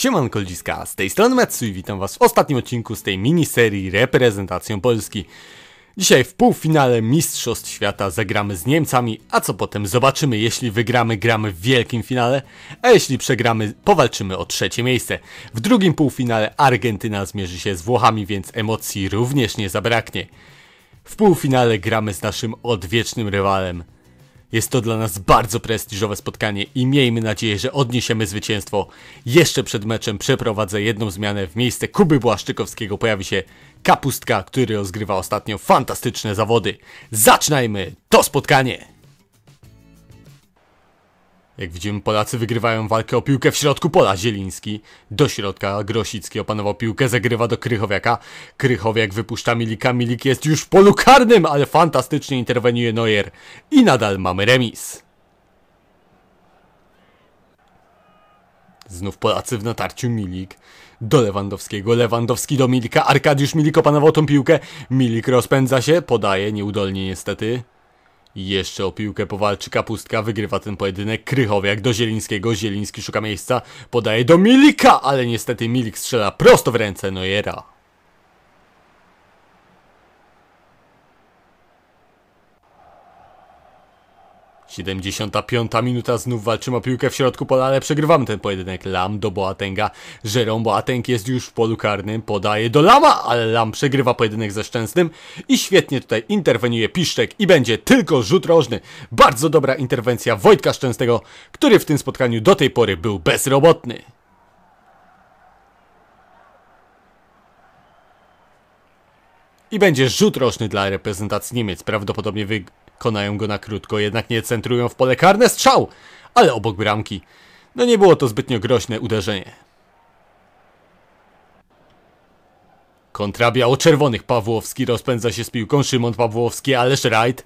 Siemanko Liska, z tej strony i witam was w ostatnim odcinku z tej miniserii Reprezentacją Polski. Dzisiaj w półfinale Mistrzostw Świata zagramy z Niemcami, a co potem zobaczymy, jeśli wygramy, gramy w wielkim finale, a jeśli przegramy, powalczymy o trzecie miejsce. W drugim półfinale Argentyna zmierzy się z Włochami, więc emocji również nie zabraknie. W półfinale gramy z naszym odwiecznym rywalem jest to dla nas bardzo prestiżowe spotkanie i miejmy nadzieję, że odniesiemy zwycięstwo. Jeszcze przed meczem przeprowadzę jedną zmianę. W miejsce Kuby Błaszczykowskiego pojawi się Kapustka, który rozgrywa ostatnio fantastyczne zawody. Zaczynajmy to spotkanie! Jak widzimy, Polacy wygrywają walkę o piłkę w środku pola. Zieliński do środka, Grosicki opanował piłkę, zagrywa do Krychowiaka. Krychowiak wypuszcza Milika, Milik jest już w polu karnym, ale fantastycznie interweniuje Neuer. I nadal mamy remis. Znów Polacy w natarciu Milik do Lewandowskiego, Lewandowski do Milika, Arkadiusz Milik opanował tą piłkę, Milik rozpędza się, podaje nieudolnie niestety, jeszcze o piłkę powalczy Kapustka, wygrywa ten pojedynek Krychowiak do Zielińskiego, Zieliński szuka miejsca, podaje do Milika, ale niestety Milik strzela prosto w ręce Nojera. 75 minuta, znów walczymy o piłkę w środku pola, ale przegrywamy ten pojedynek. Lam do Boatenga, Jerome Boateng jest już w polu karnym, podaje do Lama, ale Lam przegrywa pojedynek ze Szczęsnym i świetnie tutaj interweniuje Piszczek i będzie tylko rzut rożny. Bardzo dobra interwencja Wojtka Szczęstego, który w tym spotkaniu do tej pory był bezrobotny. I będzie rzut rożny dla reprezentacji Niemiec. Prawdopodobnie wygra. Konają go na krótko, jednak nie centrują w pole karne. Strzał! Ale obok bramki. No nie było to zbytnio groźne uderzenie. Kontra biało-czerwonych. Pawłowski rozpędza się z piłką. Szymon Pawłowski, ależ rajd.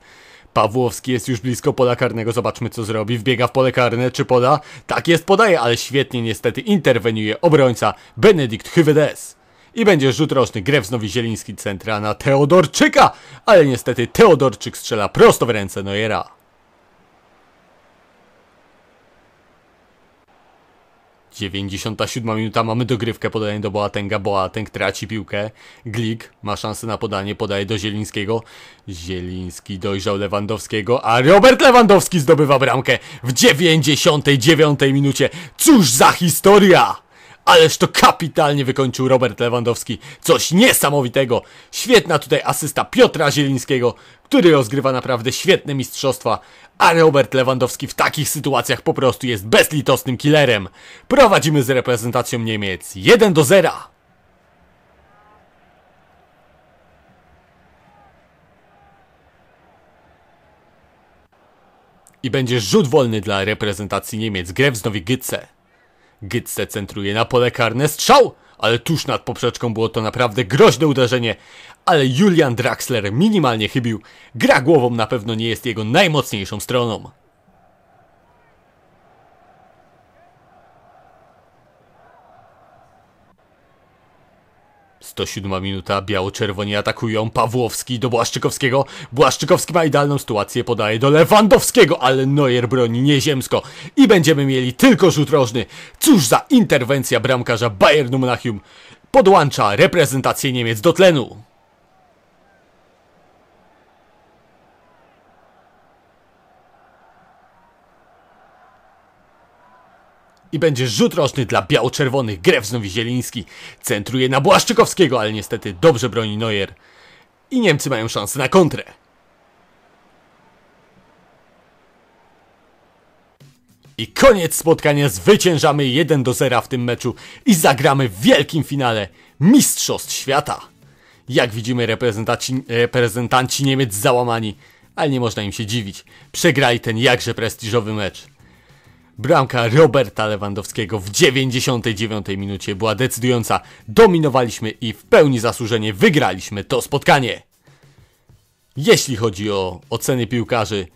Pawłowski jest już blisko pola karnego. Zobaczmy co zrobi. Wbiega w pole karne. Czy poda? Tak jest, podaje, ale świetnie niestety interweniuje obrońca Benedikt Hyvedes i będzie rzut roczny. Grę wznowi Zieliński centra na Teodorczyka, ale niestety Teodorczyk strzela prosto w ręce Neuera. Dziewięćdziesiąta siódma minuta, mamy dogrywkę, podanie do Boatenga, Boateng traci piłkę, Glik ma szansę na podanie, podaje do Zielińskiego, Zieliński dojrzał Lewandowskiego, a Robert Lewandowski zdobywa bramkę w dziewięćdziesiątej dziewiątej minucie. Cóż za historia! Ależ to kapitalnie wykończył Robert Lewandowski. Coś niesamowitego. Świetna tutaj asysta Piotra Zielińskiego, który rozgrywa naprawdę świetne mistrzostwa. A Robert Lewandowski w takich sytuacjach po prostu jest bezlitosnym killerem. Prowadzimy z reprezentacją Niemiec 1 do 0. I będzie rzut wolny dla reprezentacji Niemiec. Grevz znowu Gytse centruje na pole karne strzał, ale tuż nad poprzeczką było to naprawdę groźne uderzenie. Ale Julian Draxler minimalnie chybił. Gra głową na pewno nie jest jego najmocniejszą stroną. 107 minuta, biało-czerwoni atakują, Pawłowski do Błaszczykowskiego, Błaszczykowski ma idealną sytuację, podaje do Lewandowskiego, ale Neuer broni nieziemsko i będziemy mieli tylko rzut rożny. Cóż za interwencja bramkarza Bayernu Monachium, podłącza reprezentację Niemiec do tlenu. i będzie rzut roczny dla biało-czerwonych Gref znowu Zieliński. Centruje na Błaszczykowskiego, ale niestety dobrze broni Neuer. I Niemcy mają szansę na kontrę. I koniec spotkania, zwyciężamy 1 do 0 w tym meczu i zagramy w wielkim finale Mistrzostw Świata. Jak widzimy reprezentanci, reprezentanci Niemiec załamani, ale nie można im się dziwić. Przegrali ten jakże prestiżowy mecz. Bramka Roberta Lewandowskiego w 99 minucie była decydująca. Dominowaliśmy i w pełni zasłużenie wygraliśmy to spotkanie. Jeśli chodzi o oceny piłkarzy,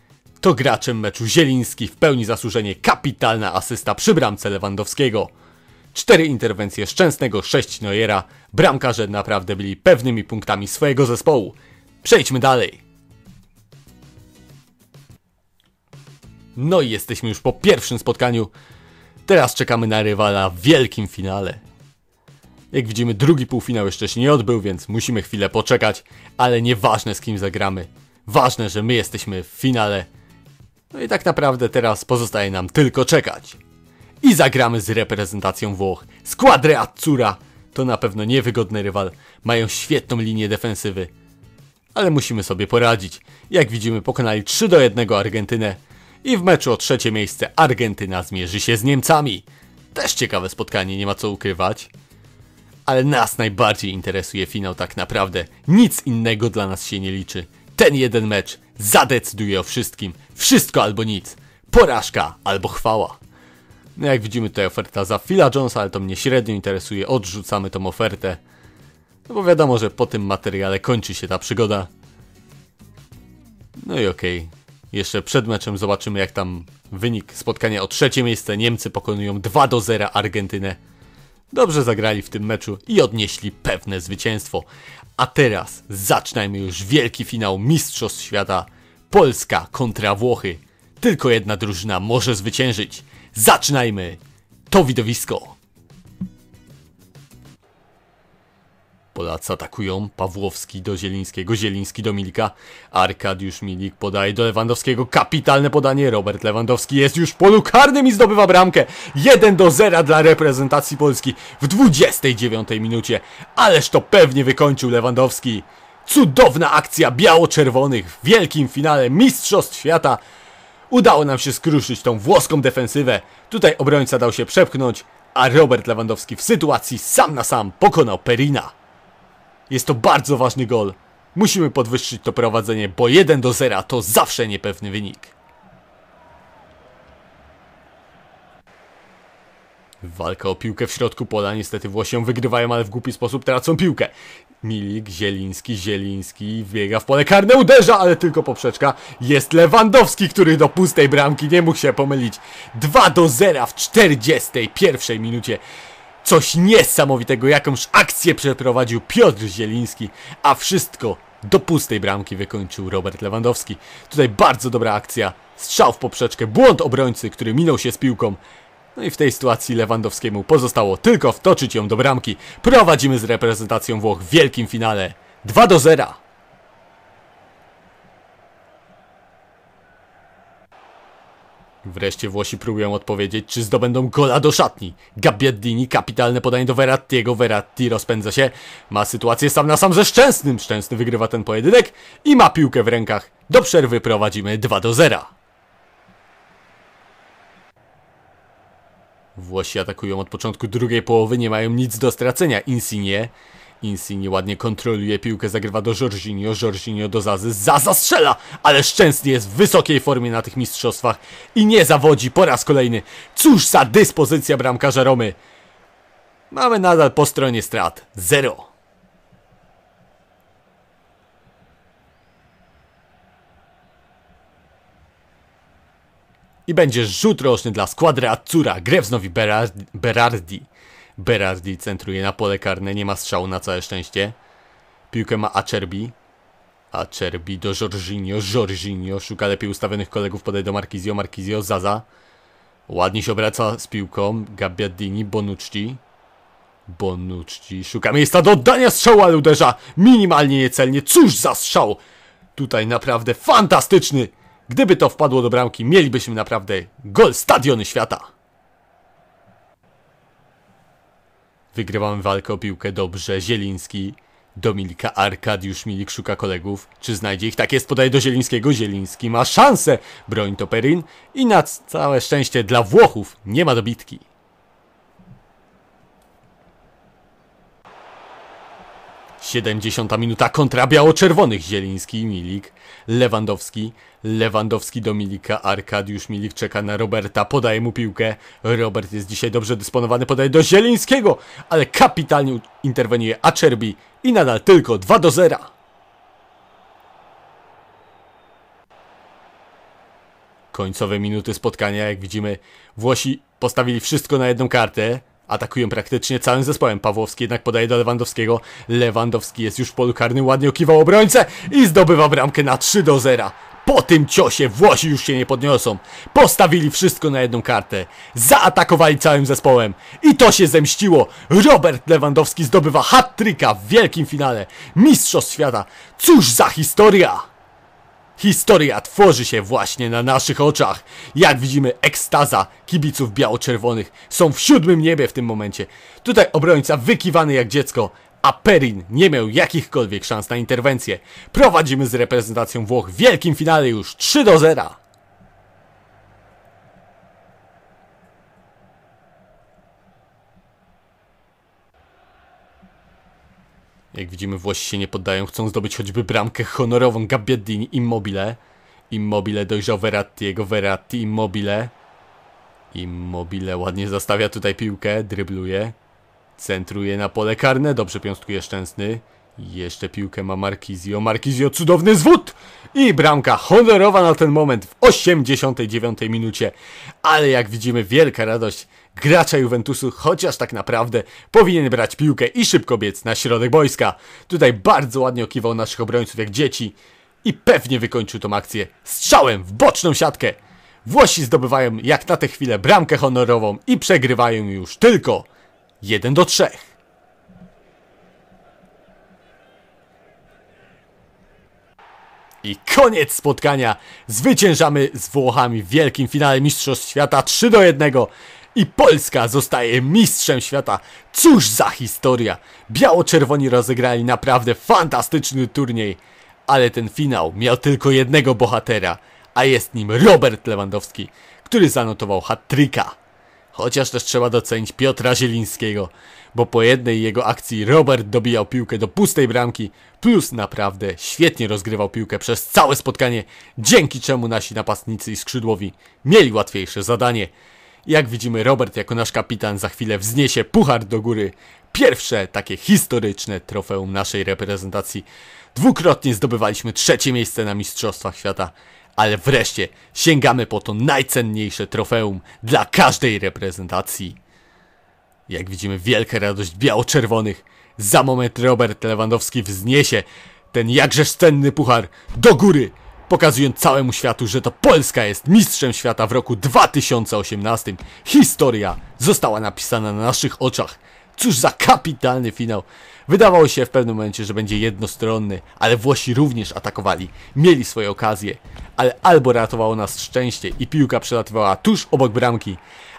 to graczem meczu Zieliński w pełni zasłużenie kapitalna asysta przy bramce Lewandowskiego. Cztery interwencje Szczęsnego, sześć Nojera, Bramkarze naprawdę byli pewnymi punktami swojego zespołu. Przejdźmy dalej. No i jesteśmy już po pierwszym spotkaniu. Teraz czekamy na rywala w wielkim finale. Jak widzimy, drugi półfinał jeszcze się nie odbył, więc musimy chwilę poczekać, ale nieważne z kim zagramy. Ważne, że my jesteśmy w finale. No i tak naprawdę teraz pozostaje nam tylko czekać. I zagramy z reprezentacją Włoch. Squadre Azzurra to na pewno niewygodny rywal. Mają świetną linię defensywy. Ale musimy sobie poradzić. Jak widzimy, pokonali 3 do 1 Argentynę i w meczu o trzecie miejsce Argentyna zmierzy się z Niemcami. Też ciekawe spotkanie, nie ma co ukrywać. Ale nas najbardziej interesuje finał tak naprawdę. Nic innego dla nas się nie liczy. Ten jeden mecz zadecyduje o wszystkim. Wszystko albo nic. Porażka albo chwała. No jak widzimy tutaj oferta za Phila Jonesa, ale to mnie średnio interesuje. Odrzucamy tą ofertę. No bo wiadomo, że po tym materiale kończy się ta przygoda. No i okej. Okay. Jeszcze przed meczem zobaczymy, jak tam wynik spotkania o trzecie miejsce. Niemcy pokonują 2 do 0 Argentynę. Dobrze zagrali w tym meczu i odnieśli pewne zwycięstwo. A teraz zaczynajmy już wielki finał Mistrzostw Świata. Polska kontra Włochy. Tylko jedna drużyna może zwyciężyć. Zaczynajmy to widowisko! Polacy atakują. Pawłowski do Zielińskiego, Zieliński do Milika. Arkadiusz Milik podaje do Lewandowskiego. Kapitalne podanie. Robert Lewandowski jest już w polu karnym i zdobywa bramkę. 1 do 0 dla reprezentacji Polski w 29 minucie. Ależ to pewnie wykończył Lewandowski. Cudowna akcja biało-czerwonych w wielkim finale Mistrzostw Świata. Udało nam się skruszyć tą włoską defensywę. Tutaj obrońca dał się przepchnąć, a Robert Lewandowski w sytuacji sam na sam pokonał Perina. Jest to bardzo ważny gol. Musimy podwyższyć to prowadzenie, bo 1 do 0 to zawsze niepewny wynik. Walka o piłkę w środku pola, niestety Włosi ją wygrywają, ale w głupi sposób tracą piłkę. Milik, Zieliński, Zieliński wbiega w pole karne, uderza, ale tylko poprzeczka. Jest Lewandowski, który do pustej bramki nie mógł się pomylić. 2 do 0 w 41 minucie. Coś niesamowitego, jakąś akcję przeprowadził Piotr Zieliński, a wszystko do pustej bramki wykończył Robert Lewandowski. Tutaj bardzo dobra akcja, strzał w poprzeczkę, błąd obrońcy, który minął się z piłką. No i w tej sytuacji Lewandowskiemu pozostało tylko wtoczyć ją do bramki. Prowadzimy z reprezentacją Włoch w wielkim finale 2 do 0. Wreszcie Włosi próbują odpowiedzieć, czy zdobędą gola do szatni. Gabbiadini, kapitalne podanie do Verattiego, Veratti rozpędza się, ma sytuację sam na sam ze Szczęsnym, Szczęsny wygrywa ten pojedynek i ma piłkę w rękach. Do przerwy prowadzimy 2 do 0. Włosi atakują od początku drugiej połowy, nie mają nic do stracenia. Insigne Insigne ładnie kontroluje piłkę, zagrywa do Jorginho, Jorginho do Zazy, Zaza strzela, ale Szczęsny jest w wysokiej formie na tych mistrzostwach i nie zawodzi po raz kolejny. Cóż za dyspozycja bramkarza Romy. Mamy nadal po stronie strat zero. I będzie rzut roczny dla składry Acura, grę wznowi Berardi. Berardi centruje na pole karne, nie ma strzału na całe szczęście. Piłkę ma Acerbi. Acerbi do Jorginho, Jorginho szuka lepiej ustawionych kolegów, podaje do Markizio, Markizio, Zaza. Ładnie się obraca z piłką, Gabbiadini, Bonucci. Bonucci szuka miejsca do oddania strzału, ale uderza minimalnie niecelnie. Cóż za strzał! Tutaj naprawdę fantastyczny! Gdyby to wpadło do bramki, mielibyśmy naprawdę gol stadiony świata! Wygrywamy walkę o piłkę dobrze. Zieliński, Dominika, Arkadiusz Milik szuka kolegów. Czy znajdzie ich? Tak jest, podaje do Zielińskiego. Zieliński ma szansę. Broń to Perin i na całe szczęście dla Włochów nie ma dobitki. 70 minuta kontra biało-czerwonych Zieliński i Milik. Lewandowski. Lewandowski do Milika. Arkadiusz Milik czeka na Roberta. Podaje mu piłkę. Robert jest dzisiaj dobrze dysponowany. Podaje do Zielińskiego. Ale kapitalnie interweniuje Acerbi. I nadal tylko 2 do 0. Końcowe minuty spotkania, jak widzimy, Włosi postawili wszystko na jedną kartę atakują praktycznie całym zespołem. Pawłowski jednak podaje do Lewandowskiego. Lewandowski jest już w polu karnym, ładnie okiwał obrońcę i zdobywa bramkę na 3 do 0. Po tym ciosie Włosi już się nie podniosą. Postawili wszystko na jedną kartę. Zaatakowali całym zespołem. I to się zemściło. Robert Lewandowski zdobywa hat-tricka w wielkim finale Mistrzostw Świata. Cóż za historia! Historia tworzy się właśnie na naszych oczach. Jak widzimy, ekstaza kibiców biało-czerwonych są w siódmym niebie w tym momencie. Tutaj obrońca wykiwany jak dziecko, a Perin nie miał jakichkolwiek szans na interwencję. Prowadzimy z reprezentacją Włoch w wielkim finale już 3 do 0. Jak widzimy, Włosi się nie poddają, chcą zdobyć choćby bramkę honorową Gabbiadini Immobile. Immobile dojrzał Verrattiego, Verratti Immobile. Immobile ładnie zastawia tutaj piłkę, drybluje. Centruje na pole karne, dobrze piąstkuje Szczęsny. Jeszcze piłkę ma Markizio. Markizio, cudowny zwód! I bramka honorowa na ten moment w 89 minucie. Ale jak widzimy, wielka radość gracza Juventusu, chociaż tak naprawdę powinien brać piłkę i szybko biec na środek boiska. Tutaj bardzo ładnie okiwał naszych obrońców jak dzieci i pewnie wykończył tą akcję strzałem w boczną siatkę. Włosi zdobywają jak na tę chwilę bramkę honorową i przegrywają już tylko 1 do 3. I koniec spotkania. Zwyciężamy z Włochami w wielkim finale Mistrzostw Świata 3 do 1. I Polska zostaje mistrzem świata. Cóż za historia. Biało-czerwoni rozegrali naprawdę fantastyczny turniej. Ale ten finał miał tylko jednego bohatera, a jest nim Robert Lewandowski, który zanotował hat -tryka. Chociaż też trzeba docenić Piotra Zielińskiego, bo po jednej jego akcji Robert dobijał piłkę do pustej bramki, plus naprawdę świetnie rozgrywał piłkę przez całe spotkanie, dzięki czemu nasi napastnicy i skrzydłowi mieli łatwiejsze zadanie. Jak widzimy, Robert jako nasz kapitan za chwilę wzniesie puchar do góry. Pierwsze takie historyczne trofeum naszej reprezentacji. Dwukrotnie zdobywaliśmy trzecie miejsce na Mistrzostwach Świata, ale wreszcie sięgamy po to najcenniejsze trofeum dla każdej reprezentacji. Jak widzimy, wielka radość biało-czerwonych. Za moment Robert Lewandowski wzniesie ten jakże cenny puchar do góry, pokazując całemu światu, że to Polska jest mistrzem świata w roku 2018. Historia została napisana na naszych oczach. Cóż za kapitalny finał. Wydawało się w pewnym momencie, że będzie jednostronny, ale Włosi również atakowali. Mieli swoje okazje, ale albo ratowało nas szczęście i piłka przelatywała tuż obok bramki,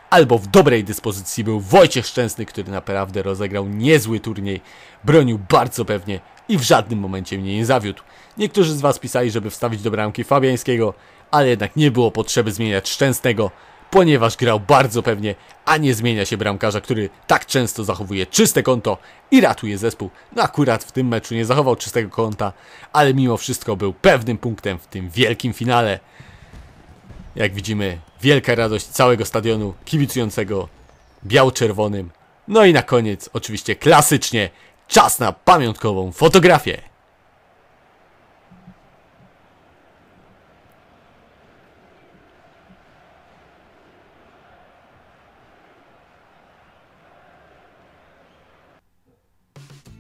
albo w dobrej dyspozycji był Wojciech Szczęsny, który naprawdę rozegrał niezły turniej, bronił bardzo pewnie i w żadnym momencie mnie nie zawiódł. Niektórzy z Was pisali, żeby wstawić do bramki Fabiańskiego, ale jednak nie było potrzeby zmieniać Szczęsnego, ponieważ grał bardzo pewnie, a nie zmienia się bramkarza, który tak często zachowuje czyste konto i ratuje zespół. No akurat w tym meczu nie zachował czystego konta, ale mimo wszystko był pewnym punktem w tym wielkim finale. Jak widzimy, wielka radość całego stadionu kibicującego biało-czerwonym. No i na koniec, oczywiście klasycznie, czas na pamiątkową fotografię.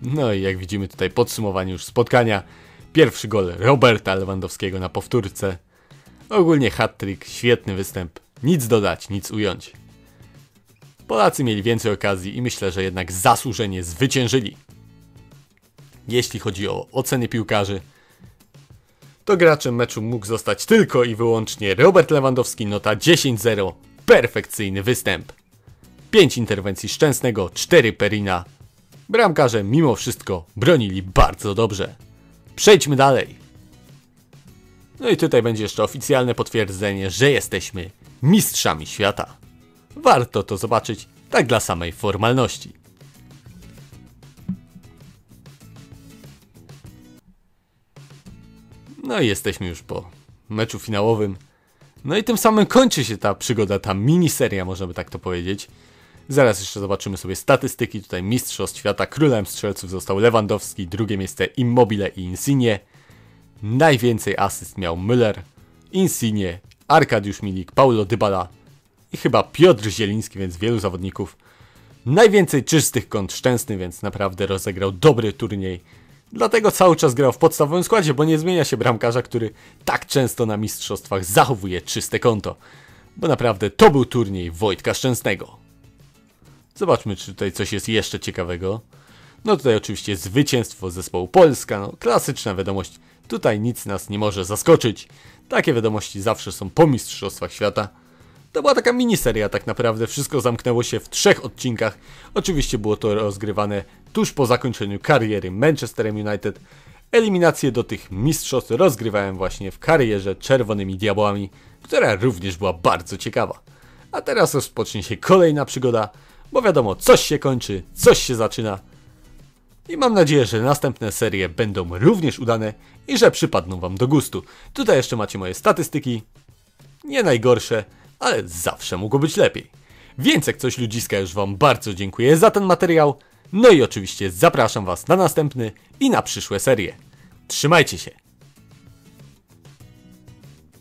No i jak widzimy tutaj podsumowanie już spotkania. Pierwszy gol Roberta Lewandowskiego na powtórce. Ogólnie hat-trick, świetny występ. Nic dodać, nic ująć. Polacy mieli więcej okazji i myślę, że jednak zasłużenie zwyciężyli. Jeśli chodzi o oceny piłkarzy, to graczem meczu mógł zostać tylko i wyłącznie Robert Lewandowski, nota 10-0, perfekcyjny występ. 5 interwencji Szczęsnego, 4 Perina, Bramkarze mimo wszystko bronili bardzo dobrze. Przejdźmy dalej. No i tutaj będzie jeszcze oficjalne potwierdzenie, że jesteśmy mistrzami świata. Warto to zobaczyć, tak dla samej formalności. No i jesteśmy już po meczu finałowym. No i tym samym kończy się ta przygoda, ta miniseria, można by tak to powiedzieć. Zaraz jeszcze zobaczymy sobie statystyki. Tutaj Mistrzostw Świata królem strzelców został Lewandowski, drugie miejsce Immobile i Insigne. Najwięcej asyst miał Müller, Insigne, Arkadiusz Milik, Paulo Dybala i chyba Piotr Zieliński, więc wielu zawodników. Najwięcej czystych kąt Szczęsny, więc naprawdę rozegrał dobry turniej. Dlatego cały czas grał w podstawowym składzie, bo nie zmienia się bramkarza, który tak często na mistrzostwach zachowuje czyste konto. Bo naprawdę to był turniej Wojtka Szczęsnego. Zobaczmy, czy tutaj coś jest jeszcze ciekawego. No tutaj oczywiście zwycięstwo zespołu Polska, no, klasyczna wiadomość. Tutaj nic nas nie może zaskoczyć. Takie wiadomości zawsze są po Mistrzostwach Świata. To była taka miniseria tak naprawdę, wszystko zamknęło się w trzech odcinkach. Oczywiście było to rozgrywane tuż po zakończeniu kariery Manchesterem United. Eliminacje do tych mistrzostw rozgrywałem właśnie w karierze Czerwonymi Diabłami, która również była bardzo ciekawa. A teraz rozpocznie się kolejna przygoda, bo wiadomo, coś się kończy, coś się zaczyna. I mam nadzieję, że następne serie będą również udane i że przypadną Wam do gustu. Tutaj jeszcze macie moje statystyki. Nie najgorsze, ale zawsze mogło być lepiej. Więc jak coś ludziska już Wam bardzo dziękuję za ten materiał. No i oczywiście zapraszam Was na następny i na przyszłe serie. Trzymajcie się!